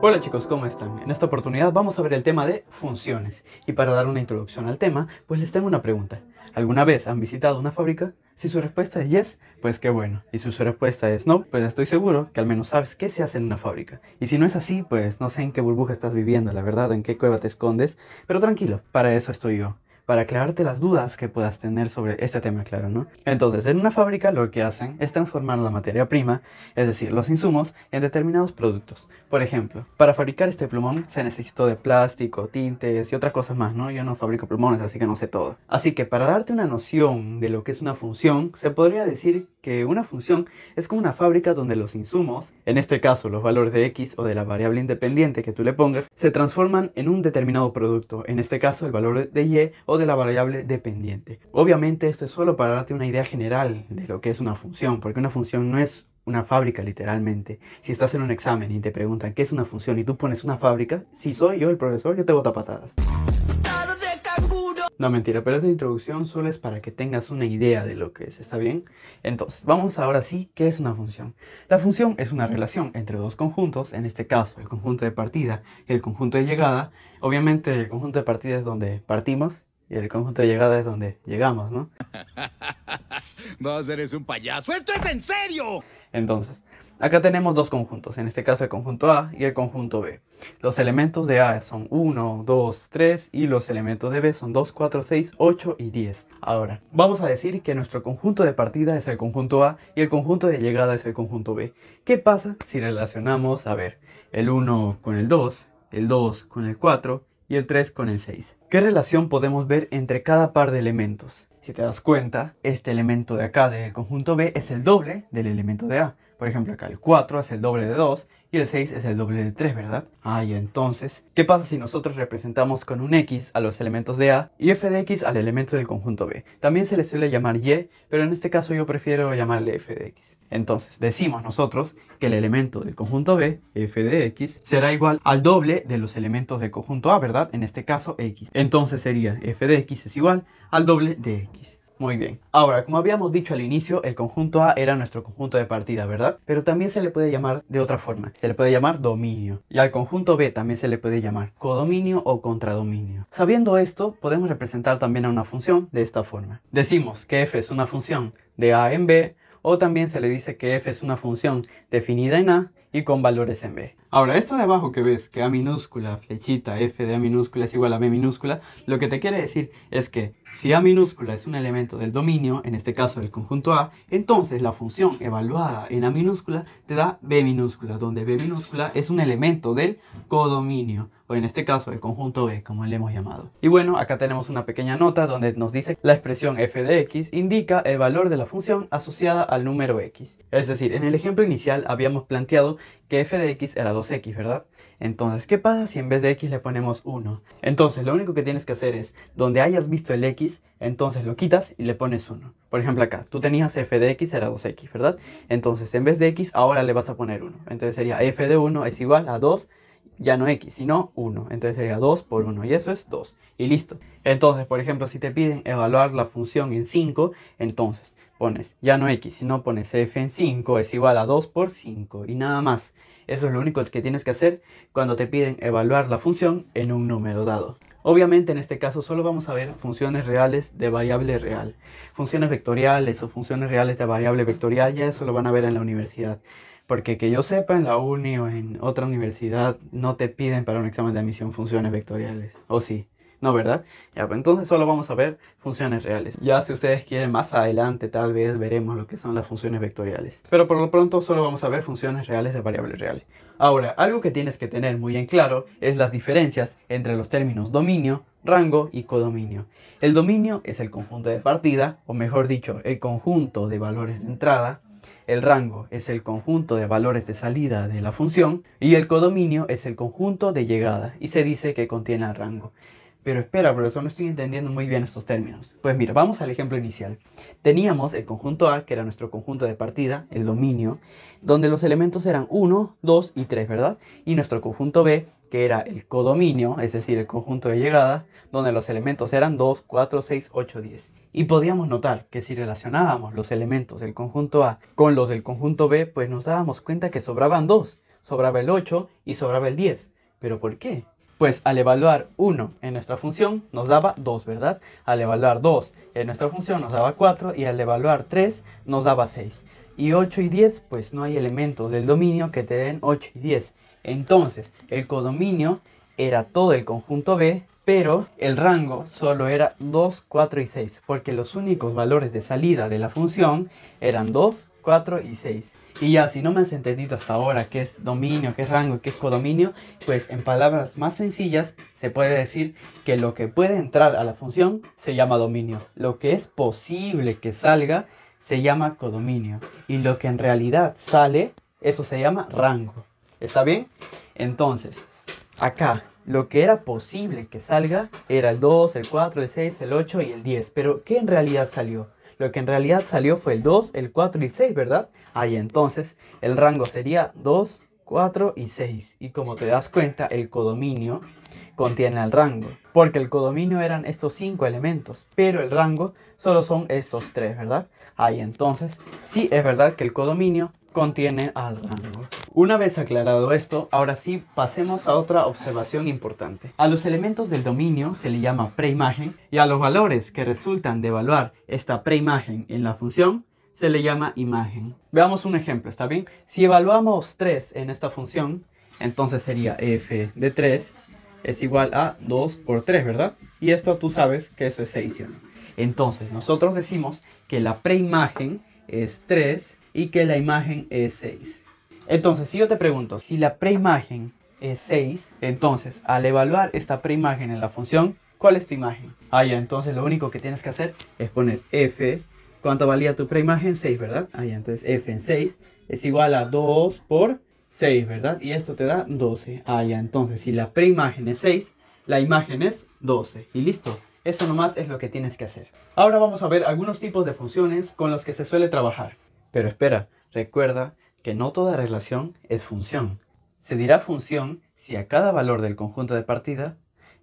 Hola chicos, ¿cómo están? En esta oportunidad vamos a ver el tema de funciones. Y para dar una introducción al tema, pues les tengo una pregunta. ¿Alguna vez han visitado una fábrica? Si su respuesta es yes, pues qué bueno. Y si su respuesta es no, pues estoy seguro que al menos sabes qué se hace en una fábrica. Y si no es así, pues no sé en qué burbuja estás viviendo, la verdad, o en qué cueva te escondes. Pero tranquilo, para eso estoy yo para aclararte las dudas que puedas tener sobre este tema, claro, ¿no? Entonces, en una fábrica lo que hacen es transformar la materia prima, es decir, los insumos, en determinados productos. Por ejemplo, para fabricar este plumón se necesitó de plástico, tintes y otras cosas más, ¿no? Yo no fabrico plumones, así que no sé todo. Así que para darte una noción de lo que es una función, se podría decir que una función es como una fábrica donde los insumos, en este caso los valores de x o de la variable independiente que tú le pongas, se transforman en un determinado producto, en este caso el valor de y o de la variable dependiente. Obviamente esto es solo para darte una idea general de lo que es una función, porque una función no es una fábrica literalmente. Si estás en un examen y te preguntan qué es una función y tú pones una fábrica, si soy yo el profesor, yo te boto patadas. No, mentira, pero esta introducción solo es para que tengas una idea de lo que es, ¿está bien? Entonces, vamos ahora sí, ¿qué es una función? La función es una relación entre dos conjuntos, en este caso el conjunto de partida y el conjunto de llegada. Obviamente el conjunto de partida es donde partimos y el conjunto de llegada es donde llegamos, ¿no? Vos eres un payaso, ¡esto es en serio! Entonces, Acá tenemos dos conjuntos, en este caso el conjunto A y el conjunto B. Los elementos de A son 1, 2, 3 y los elementos de B son 2, 4, 6, 8 y 10. Ahora, vamos a decir que nuestro conjunto de partida es el conjunto A y el conjunto de llegada es el conjunto B. ¿Qué pasa si relacionamos, a ver, el 1 con el 2, el 2 con el 4 y el 3 con el 6? ¿Qué relación podemos ver entre cada par de elementos? Si te das cuenta, este elemento de acá del conjunto B es el doble del elemento de A. Por ejemplo, acá el 4 es el doble de 2 y el 6 es el doble de 3, ¿verdad? Ah, y entonces, ¿qué pasa si nosotros representamos con un x a los elementos de A y f de x al elemento del conjunto B? También se le suele llamar y, pero en este caso yo prefiero llamarle f de x. Entonces, decimos nosotros que el elemento del conjunto B, f de x, será igual al doble de los elementos del conjunto A, ¿verdad? En este caso, x. Entonces sería f de x es igual al doble de x. Muy bien. Ahora, como habíamos dicho al inicio, el conjunto A era nuestro conjunto de partida, ¿verdad? Pero también se le puede llamar de otra forma. Se le puede llamar dominio. Y al conjunto B también se le puede llamar codominio o contradominio. Sabiendo esto, podemos representar también a una función de esta forma. Decimos que f es una función de a en b o también se le dice que f es una función definida en A y con valores en B. Ahora, esto de abajo que ves, que A minúscula, flechita, f de A minúscula es igual a B minúscula, lo que te quiere decir es que si A minúscula es un elemento del dominio, en este caso del conjunto A, entonces la función evaluada en A minúscula te da B minúscula, donde B minúscula es un elemento del codominio o en este caso el conjunto B como le hemos llamado. Y bueno, acá tenemos una pequeña nota donde nos dice la expresión f de x indica el valor de la función asociada al número x. Es decir, en el ejemplo inicial habíamos planteado que f de x era 2x, ¿verdad? Entonces, ¿qué pasa si en vez de x le ponemos 1? Entonces, lo único que tienes que hacer es, donde hayas visto el x, entonces lo quitas y le pones 1. Por ejemplo acá, tú tenías f de x era 2x, ¿verdad? Entonces, en vez de x, ahora le vas a poner 1. Entonces sería f de 1 es igual a 2 ya no x, sino 1. Entonces sería 2 por 1 y eso es 2. Y listo. Entonces, por ejemplo, si te piden evaluar la función en 5, entonces pones ya no x, sino pones f en 5 es igual a 2 por 5 y nada más. Eso es lo único que tienes que hacer cuando te piden evaluar la función en un número dado. Obviamente en este caso solo vamos a ver funciones reales de variable real. Funciones vectoriales o funciones reales de variable vectorial ya eso lo van a ver en la universidad. Porque que yo sepa, en la uni o en otra universidad no te piden para un examen de admisión funciones vectoriales. ¿O sí? No, ¿verdad? Ya, pues entonces solo vamos a ver funciones reales. Ya si ustedes quieren más adelante tal vez veremos lo que son las funciones vectoriales. Pero por lo pronto solo vamos a ver funciones reales de variables reales. Ahora, algo que tienes que tener muy en claro es las diferencias entre los términos dominio, rango y codominio. El dominio es el conjunto de partida, o mejor dicho, el conjunto de valores de entrada el rango es el conjunto de valores de salida de la función y el codominio es el conjunto de llegada y se dice que contiene el rango. Pero espera, profesor, no estoy entendiendo muy bien estos términos. Pues mira, vamos al ejemplo inicial. Teníamos el conjunto A, que era nuestro conjunto de partida, el dominio, donde los elementos eran 1, 2 y 3, ¿verdad? Y nuestro conjunto B, que era el codominio, es decir, el conjunto de llegada, donde los elementos eran 2, 4, 6, 8, 10. Y podíamos notar que si relacionábamos los elementos del conjunto A con los del conjunto B, pues nos dábamos cuenta que sobraban dos, sobraba el 8 y sobraba el 10. ¿Pero por qué? Pues al evaluar 1 en nuestra función nos daba 2, ¿verdad? Al evaluar 2 en nuestra función nos daba 4 y al evaluar 3 nos daba 6. Y 8 y 10, pues no hay elementos del dominio que te den 8 y 10. Entonces, el codominio era todo el conjunto B pero el rango solo era 2, 4 y 6, porque los únicos valores de salida de la función eran 2, 4 y 6. Y ya, si no me has entendido hasta ahora qué es dominio, qué es rango, qué es codominio, pues en palabras más sencillas se puede decir que lo que puede entrar a la función se llama dominio. Lo que es posible que salga se llama codominio. Y lo que en realidad sale, eso se llama rango. ¿Está bien? Entonces, acá lo que era posible que salga era el 2, el 4, el 6, el 8 y el 10. Pero ¿qué en realidad salió? Lo que en realidad salió fue el 2, el 4 y el 6, ¿verdad? Ahí entonces el rango sería 2, 4 y 6. Y como te das cuenta, el codominio contiene al rango. Porque el codominio eran estos 5 elementos, pero el rango solo son estos 3, ¿verdad? Ahí entonces, sí es verdad que el codominio contiene al rango. Una vez aclarado esto, ahora sí pasemos a otra observación importante. A los elementos del dominio se le llama preimagen y a los valores que resultan de evaluar esta preimagen en la función se le llama imagen. Veamos un ejemplo, ¿está bien? Si evaluamos 3 en esta función, entonces sería f de 3 es igual a 2 por 3, ¿verdad? Y esto tú sabes que eso es 6, ¿cierto? Entonces, nosotros decimos que la preimagen es 3 y que la imagen es 6. Entonces, si yo te pregunto, si la preimagen es 6, entonces al evaluar esta preimagen en la función, ¿cuál es tu imagen? Ah, ya, entonces lo único que tienes que hacer es poner f, ¿cuánto valía tu preimagen? 6, ¿verdad? Ah, ya, entonces f en 6 es igual a 2 por 6, ¿verdad? Y esto te da 12. Ah, ya, entonces si la preimagen es 6, la imagen es 12. Y listo, eso nomás es lo que tienes que hacer. Ahora vamos a ver algunos tipos de funciones con los que se suele trabajar. Pero espera, recuerda que no toda relación es función. Se dirá función si a cada valor del conjunto de partida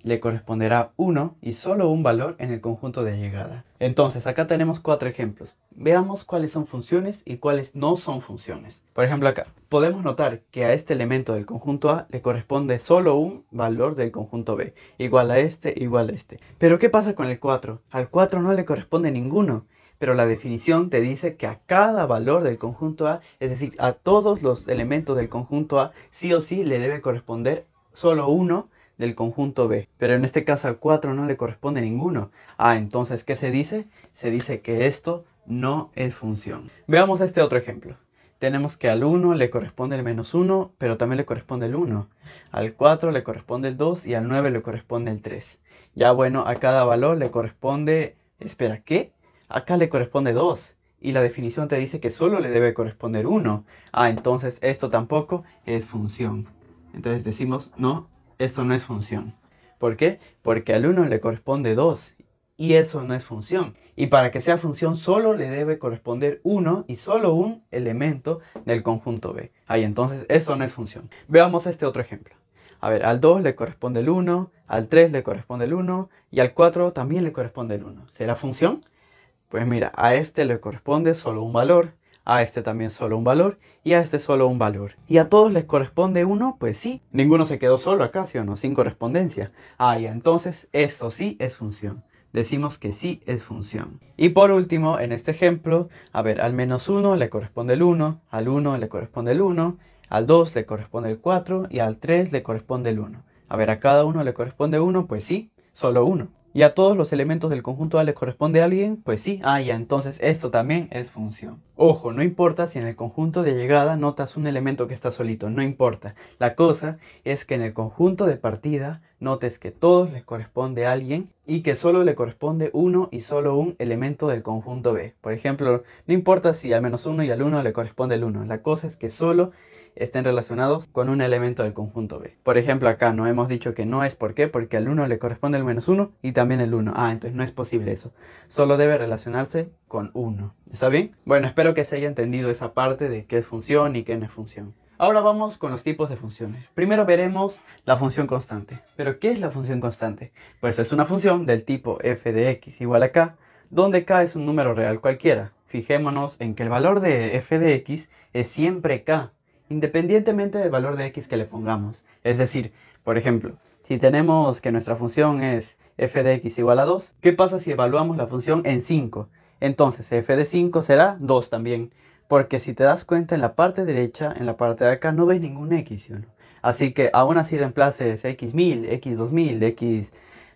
le corresponderá uno y solo un valor en el conjunto de llegada. Entonces, acá tenemos cuatro ejemplos. Veamos cuáles son funciones y cuáles no son funciones. Por ejemplo, acá podemos notar que a este elemento del conjunto A le corresponde solo un valor del conjunto B, igual a este, igual a este. Pero ¿qué pasa con el 4? Al 4 no le corresponde ninguno pero la definición te dice que a cada valor del conjunto A, es decir, a todos los elementos del conjunto A, sí o sí le debe corresponder solo uno del conjunto B. Pero en este caso al 4 no le corresponde ninguno. Ah, entonces, ¿qué se dice? Se dice que esto no es función. Veamos este otro ejemplo. Tenemos que al 1 le corresponde el menos 1, pero también le corresponde el 1. Al 4 le corresponde el 2 y al 9 le corresponde el 3. Ya bueno, a cada valor le corresponde... Espera, ¿qué? Acá le corresponde 2 y la definición te dice que solo le debe corresponder 1. Ah, entonces esto tampoco es función. Entonces decimos, no, esto no es función. ¿Por qué? Porque al 1 le corresponde 2 y eso no es función. Y para que sea función solo le debe corresponder 1 y solo un elemento del conjunto B. Ahí entonces eso no es función. Veamos este otro ejemplo. A ver, al 2 le corresponde el 1, al 3 le corresponde el 1 y al 4 también le corresponde el 1. ¿Será función? Pues mira, a este le corresponde solo un valor, a este también solo un valor y a este solo un valor. ¿Y a todos les corresponde uno? Pues sí, ninguno se quedó solo acá, ¿sí o no? Sin correspondencia. Ah, y entonces esto sí es función. Decimos que sí es función. Y por último, en este ejemplo, a ver, al menos 1 le corresponde el 1, al 1 le corresponde el 1, al 2 le corresponde el 4 y al 3 le corresponde el 1. A ver, a cada uno le corresponde 1, pues sí, solo 1 y a todos los elementos del conjunto A les corresponde alguien, pues sí, ah, ya, entonces esto también es función. Ojo, no importa si en el conjunto de llegada notas un elemento que está solito, no importa. La cosa es que en el conjunto de partida notes que todos les corresponde a alguien y que solo le corresponde uno y solo un elemento del conjunto B. Por ejemplo, no importa si al menos uno y al uno le corresponde el uno, la cosa es que solo estén relacionados con un elemento del conjunto B. Por ejemplo, acá no hemos dicho que no es por porque al 1 le corresponde el menos 1 y también el 1. Ah, entonces no es posible eso. Solo debe relacionarse con 1. ¿Está bien? Bueno, espero que se haya entendido esa parte de qué es función y qué no es función. Ahora vamos con los tipos de funciones. Primero veremos la función constante. ¿Pero qué es la función constante? Pues es una función del tipo f de x igual a k, donde k es un número real cualquiera. Fijémonos en que el valor de f de x es siempre k, independientemente del valor de x que le pongamos. Es decir, por ejemplo, si tenemos que nuestra función es f de x igual a 2, ¿qué pasa si evaluamos la función en 5? Entonces f de 5 será 2 también, porque si te das cuenta en la parte derecha, en la parte de acá, no ves ningún x, Así que aún así reemplaces x1000, x2000,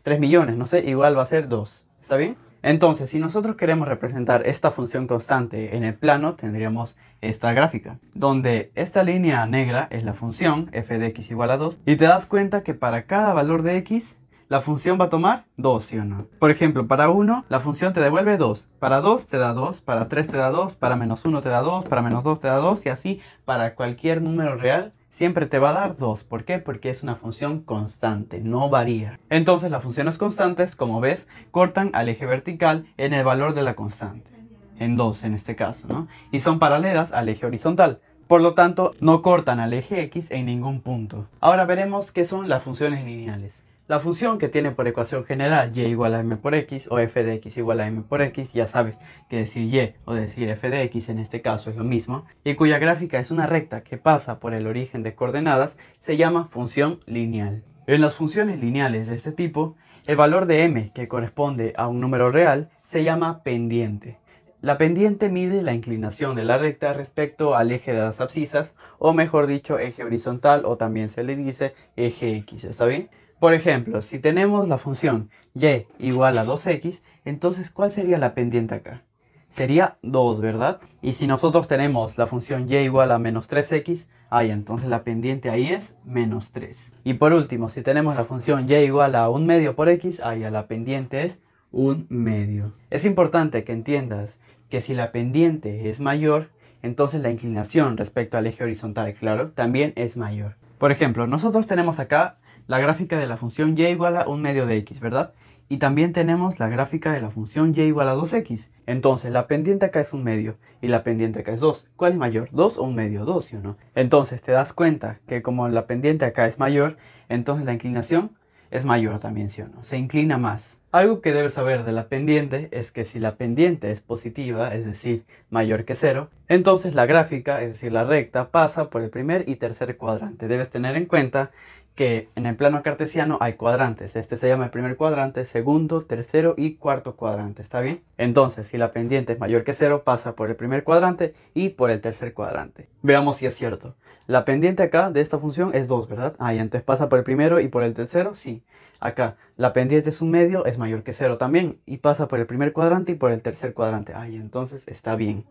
x3 millones, no sé, igual va a ser 2. ¿Está bien? Entonces, si nosotros queremos representar esta función constante en el plano, tendríamos esta gráfica, donde esta línea negra es la función f de x igual a 2, y te das cuenta que para cada valor de x, la función va a tomar 2, ¿sí o no? Por ejemplo, para 1, la función te devuelve 2, para 2 te da 2, para 3 te da 2, para menos 1 te da 2, para menos 2 te da 2, y así para cualquier número real siempre te va a dar 2. ¿Por qué? Porque es una función constante, no varía. Entonces las funciones constantes, como ves, cortan al eje vertical en el valor de la constante, en 2 en este caso, ¿no? Y son paralelas al eje horizontal. Por lo tanto, no cortan al eje X en ningún punto. Ahora veremos qué son las funciones lineales. La función que tiene por ecuación general y igual a m por x o f de x igual a m por x, ya sabes que decir y o decir f de x en este caso es lo mismo, y cuya gráfica es una recta que pasa por el origen de coordenadas, se llama función lineal. En las funciones lineales de este tipo, el valor de m que corresponde a un número real se llama pendiente. La pendiente mide la inclinación de la recta respecto al eje de las abscisas, o mejor dicho, eje horizontal o también se le dice eje x, ¿está bien? Por ejemplo, si tenemos la función y igual a 2x, entonces ¿cuál sería la pendiente acá? Sería 2, ¿verdad? Y si nosotros tenemos la función y igual a menos 3x, ahí entonces la pendiente ahí es menos 3. Y por último, si tenemos la función y igual a 1 medio por x, ahí la pendiente es 1 medio. Es importante que entiendas que si la pendiente es mayor, entonces la inclinación respecto al eje horizontal, claro, también es mayor. Por ejemplo, nosotros tenemos acá la gráfica de la función y igual a un medio de x, ¿verdad? Y también tenemos la gráfica de la función y igual a 2x. Entonces, la pendiente acá es un medio y la pendiente acá es 2. ¿Cuál es mayor? ¿2 o un medio? 2, ¿sí o no? Entonces, te das cuenta que como la pendiente acá es mayor, entonces la inclinación es mayor también, ¿sí o no? Se inclina más. Algo que debes saber de la pendiente es que si la pendiente es positiva, es decir, mayor que 0, entonces la gráfica, es decir, la recta, pasa por el primer y tercer cuadrante. Debes tener en cuenta que en el plano cartesiano hay cuadrantes. Este se llama el primer cuadrante, segundo, tercero y cuarto cuadrante, ¿está bien? Entonces, si la pendiente es mayor que cero, pasa por el primer cuadrante y por el tercer cuadrante. Veamos si es cierto. La pendiente acá de esta función es 2, ¿verdad? Ahí, entonces pasa por el primero y por el tercero, sí. Acá, la pendiente es un medio, es mayor que cero también, y pasa por el primer cuadrante y por el tercer cuadrante. ahí entonces está bien.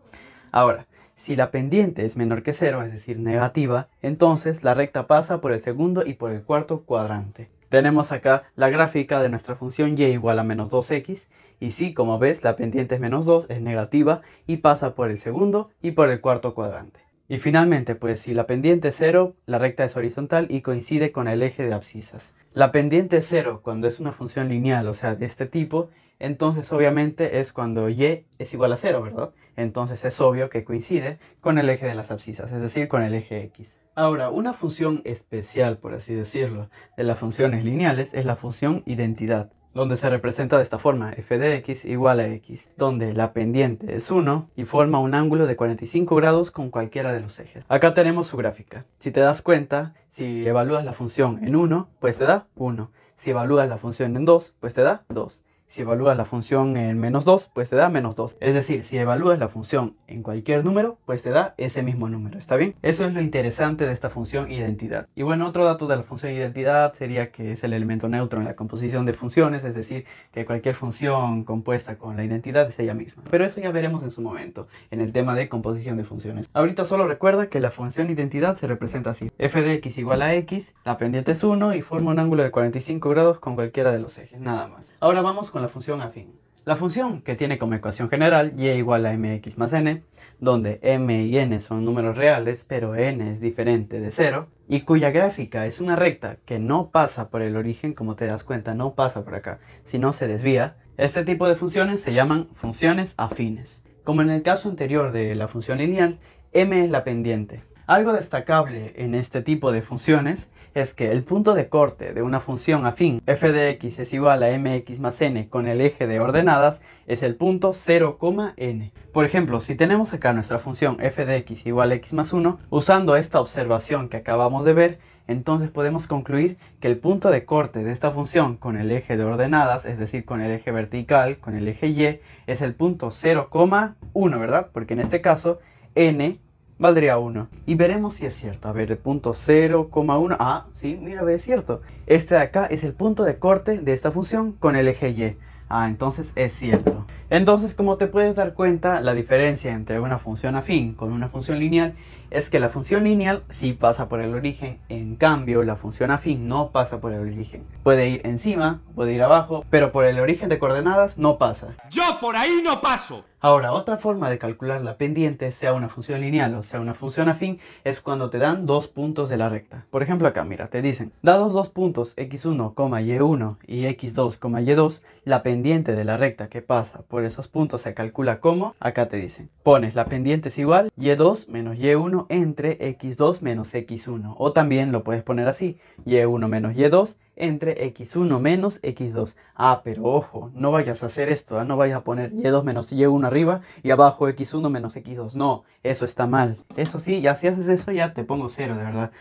Ahora, si la pendiente es menor que 0, es decir, negativa, entonces la recta pasa por el segundo y por el cuarto cuadrante. Tenemos acá la gráfica de nuestra función y igual a menos 2x, y sí, como ves, la pendiente es menos 2, es negativa, y pasa por el segundo y por el cuarto cuadrante. Y finalmente, pues si la pendiente es 0, la recta es horizontal y coincide con el eje de abscisas. La pendiente es 0 cuando es una función lineal, o sea, de este tipo, entonces, obviamente, es cuando y es igual a 0, ¿verdad? Entonces es obvio que coincide con el eje de las abscisas, es decir, con el eje x. Ahora, una función especial, por así decirlo, de las funciones lineales es la función identidad, donde se representa de esta forma, f de x igual a x, donde la pendiente es 1 y forma un ángulo de 45 grados con cualquiera de los ejes. Acá tenemos su gráfica. Si te das cuenta, si evalúas la función en 1, pues te da 1. Si evalúas la función en 2, pues te da 2. Si evalúas la función en menos 2, pues te da menos 2. Es decir, si evalúas la función en cualquier número, pues te da ese mismo número. ¿Está bien? Eso es lo interesante de esta función identidad. Y bueno, otro dato de la función identidad sería que es el elemento neutro en la composición de funciones, es decir, que cualquier función compuesta con la identidad es ella misma. Pero eso ya veremos en su momento, en el tema de composición de funciones. Ahorita solo recuerda que la función identidad se representa así. f de x igual a x, la pendiente es 1 y forma un ángulo de 45 grados con cualquiera de los ejes, nada más. Ahora vamos con la función afín. La función que tiene como ecuación general y e igual a mx más n, donde m y n son números reales, pero n es diferente de 0, y cuya gráfica es una recta que no pasa por el origen, como te das cuenta, no pasa por acá, sino se desvía, este tipo de funciones se llaman funciones afines. Como en el caso anterior de la función lineal, m es la pendiente, algo destacable en este tipo de funciones es que el punto de corte de una función afín f de x es igual a mx más n con el eje de ordenadas es el punto 0, n. Por ejemplo, si tenemos acá nuestra función f de x igual a x más 1, usando esta observación que acabamos de ver, entonces podemos concluir que el punto de corte de esta función con el eje de ordenadas, es decir, con el eje vertical, con el eje y, es el punto 0,1, ¿verdad? Porque en este caso, n valdría 1. Y veremos si es cierto. A ver, el punto 0,1. Ah, sí, mira, es cierto. Este de acá es el punto de corte de esta función con el eje y. Ah, entonces es cierto. Entonces, como te puedes dar cuenta, la diferencia entre una función afín con una función lineal es que la función lineal sí pasa por el origen, en cambio la función afín no pasa por el origen. Puede ir encima, puede ir abajo, pero por el origen de coordenadas no pasa. ¡Yo por ahí no paso! Ahora, otra forma de calcular la pendiente, sea una función lineal o sea una función afín, es cuando te dan dos puntos de la recta. Por ejemplo acá, mira, te dicen, dados dos puntos x1, y1 y x2, y2, la pendiente de la recta que pasa por esos puntos se calcula como, acá te dicen, pones la pendiente es igual y2 menos y1 entre x2 menos x1. O también lo puedes poner así, y1 menos y2 entre x1 menos x2. Ah, pero ojo, no vayas a hacer esto, ¿ah? no vayas a poner y2 menos y1 arriba y abajo x1 menos x2. No, eso está mal. Eso sí, ya si haces eso ya te pongo cero, de verdad.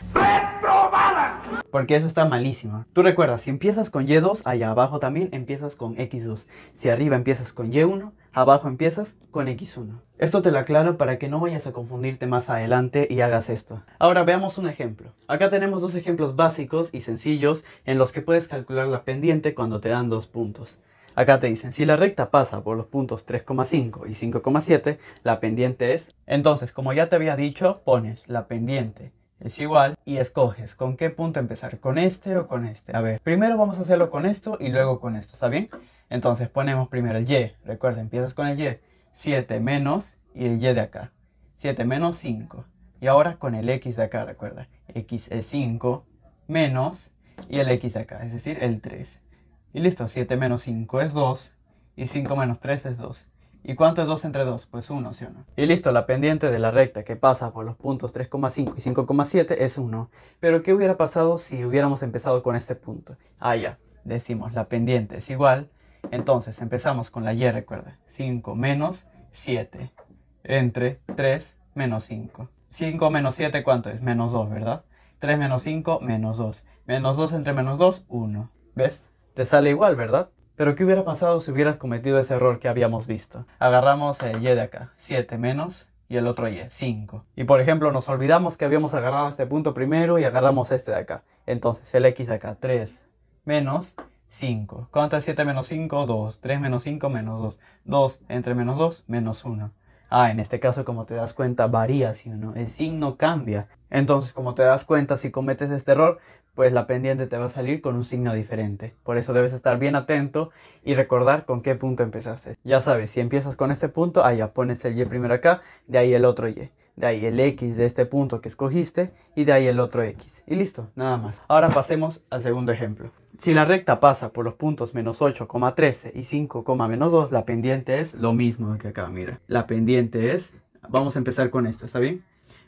Porque eso está malísimo. Tú recuerdas, si empiezas con Y2, allá abajo también empiezas con X2. Si arriba empiezas con Y1, abajo empiezas con X1. Esto te lo aclaro para que no vayas a confundirte más adelante y hagas esto. Ahora veamos un ejemplo. Acá tenemos dos ejemplos básicos y sencillos en los que puedes calcular la pendiente cuando te dan dos puntos. Acá te dicen, si la recta pasa por los puntos 3,5 y 5,7, la pendiente es... Entonces, como ya te había dicho, pones la pendiente es igual y escoges con qué punto empezar, con este o con este. A ver, primero vamos a hacerlo con esto y luego con esto, ¿está bien? Entonces ponemos primero el y, recuerda, empiezas con el y, 7 menos y el y de acá, 7 menos 5. Y ahora con el x de acá, recuerda, x es 5 menos y el x de acá, es decir, el 3. Y listo, 7 menos 5 es 2 y 5 menos 3 es 2. ¿Y cuánto es 2 entre 2? Pues 1, ¿sí o no? Y listo, la pendiente de la recta que pasa por los puntos 3,5 y 5,7 es 1. Pero ¿qué hubiera pasado si hubiéramos empezado con este punto? Ah, ya, decimos, la pendiente es igual. Entonces empezamos con la y, recuerda, 5 menos 7 entre 3 menos 5. 5 menos 7, ¿cuánto es? Menos 2, ¿verdad? 3 menos 5, menos 2. Menos 2 entre menos 2, 1. ¿Ves? Te sale igual, ¿verdad? Pero ¿qué hubiera pasado si hubieras cometido ese error que habíamos visto? Agarramos el y de acá, 7 menos y el otro y, 5. Y por ejemplo, nos olvidamos que habíamos agarrado este punto primero y agarramos este de acá. Entonces el x de acá, 3 menos 5. ¿Cuánto es 7 menos 5? 2. 3 menos 5 menos 2. 2 entre menos 2, menos 1. Ah, en este caso, como te das cuenta, varía, si uno. no? El signo cambia. Entonces, como te das cuenta, si cometes este error, pues la pendiente te va a salir con un signo diferente. Por eso debes estar bien atento y recordar con qué punto empezaste. Ya sabes, si empiezas con este punto, allá pones el Y primero acá, de ahí el otro Y, de ahí el X de este punto que escogiste y de ahí el otro X. Y listo, nada más. Ahora pasemos al segundo ejemplo. Si la recta pasa por los puntos menos 8,13 y 2, la pendiente es lo mismo que acá, mira. La pendiente es, vamos a empezar con esto, ¿está bien?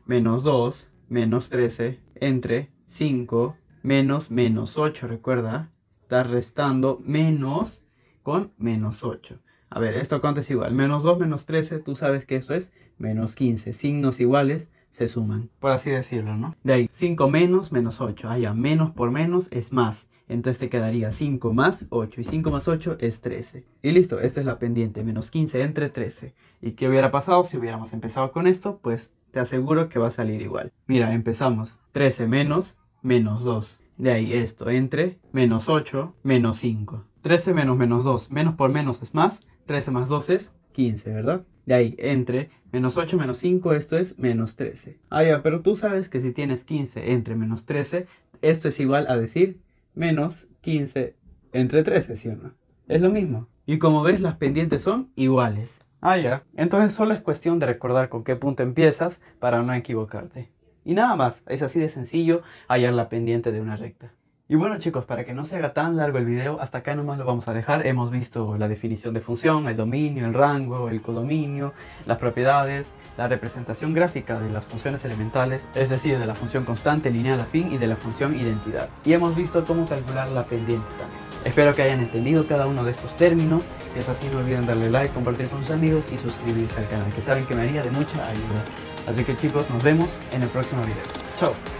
Menos 2, menos 13, entre 5, menos menos 8, recuerda, estás restando menos con menos 8. A ver, ¿esto cuánto es igual? Menos 2 menos 13, tú sabes que eso es menos 15. Signos iguales se suman, por así decirlo, ¿no? De ahí, 5 menos menos 8. Ah, ya, menos por menos es más. Entonces te quedaría 5 más 8. Y 5 más 8 es 13. Y listo, esta es la pendiente. Menos 15 entre 13. ¿Y qué hubiera pasado si hubiéramos empezado con esto? Pues te aseguro que va a salir igual. Mira, empezamos. 13 menos menos 2. De ahí esto entre menos 8, menos 5. 13 menos menos 2, menos por menos es más. 13 más 2 es 15, ¿verdad? De ahí entre menos 8 menos 5, esto es menos 13. Ah, ya, pero tú sabes que si tienes 15 entre menos 13, esto es igual a decir menos 15 entre 13, ¿sí o no? Es lo mismo. Y como ves, las pendientes son iguales. Ah, ya. Entonces solo es cuestión de recordar con qué punto empiezas para no equivocarte. Y nada más, es así de sencillo hallar la pendiente de una recta. Y bueno chicos, para que no se haga tan largo el video, hasta acá nomás lo vamos a dejar. Hemos visto la definición de función, el dominio, el rango, el codominio, las propiedades, la representación gráfica de las funciones elementales, es decir, de la función constante, lineal afín y de la función identidad. Y hemos visto cómo calcular la pendiente también. Espero que hayan entendido cada uno de estos términos. Si es así, no olviden darle like, compartir con sus amigos y suscribirse al canal, que saben que me haría de mucha ayuda. Así que chicos, nos vemos en el próximo video. Chao.